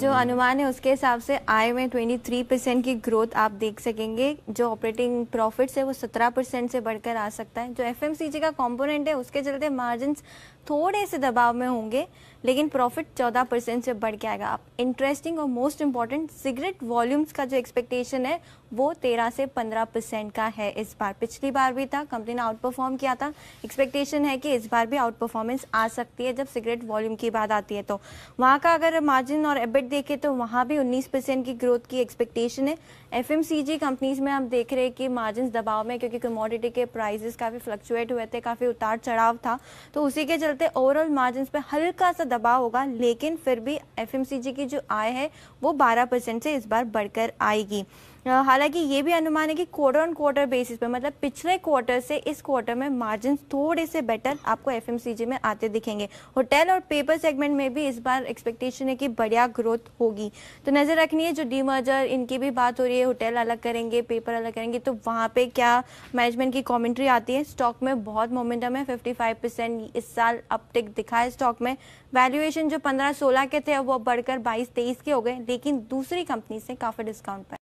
जो अनुमान है उसके हिसाब से आय में 23 परसेंट की ग्रोथ आप देख सकेंगे जो ऑपरेटिंग प्रॉफिट्स है वो 17 परसेंट से बढ़कर आ सकता है जो एफ का कंपोनेंट है उसके चलते मार्जिन थोड़े से दबाव में होंगे लेकिन प्रॉफिट 14 परसेंट से बढ़ के आएगा आप इंटरेस्टिंग और मोस्ट इम्पॉर्टेंट सिगरेट वॉल्यूम्स का जो एक्सपेक्टेशन है वो 13 से 15 परसेंट का है इस बार पिछली बार भी था कंपनी ने आउट परफॉर्म किया था एक्सपेक्टेशन है कि इस बार भी आउट परफॉर्मेंस आ सकती है जब सिगरेट वॉल्यूम की बात आती है तो वहाँ का अगर मार्जिन और ऑर्बिट देखें तो वहाँ भी 19 परसेंट की ग्रोथ की एक्सपेक्टेशन है एफएमसीजी कंपनीज में हम देख रहे हैं कि मार्जिन दबाव में क्योंकि कमोडिटी के प्राइजेस काफ़ी फ्लक्चुएट हुए थे काफ़ी उतार चढ़ाव था तो उसी के चलते ओवरऑल मार्जिन पर हल्का सा दबाव होगा लेकिन फिर भी एफ की जो आय है वो बारह से इस बार बढ़कर आएगी हालांकि ये भी अनुमान है कि क्वार्टर ऑन क्वार्टर बेसिस पे मतलब पिछले क्वार्टर से इस क्वार्टर में मार्जिन थोड़े से बेटर आपको एफ में आते दिखेंगे होटल और पेपर सेगमेंट में भी इस बार एक्सपेक्टेशन है कि बढ़िया ग्रोथ होगी तो नज़र रखनी है जो डीमर्जर इनकी भी बात हो रही है होटल अलग करेंगे पेपर अलग करेंगे तो वहाँ पे क्या मैनेजमेंट की कॉमेंट्री आती है स्टॉक में बहुत मोमेंटम है फिफ्टी परसेंट इस साल अपटेक दिखा है स्टॉक में वैल्यूएशन जो पंद्रह सोलह के थे वो बढकर बाईस तेईस के हो गए लेकिन दूसरी कंपनी से काफ़ी डिस्काउंट पर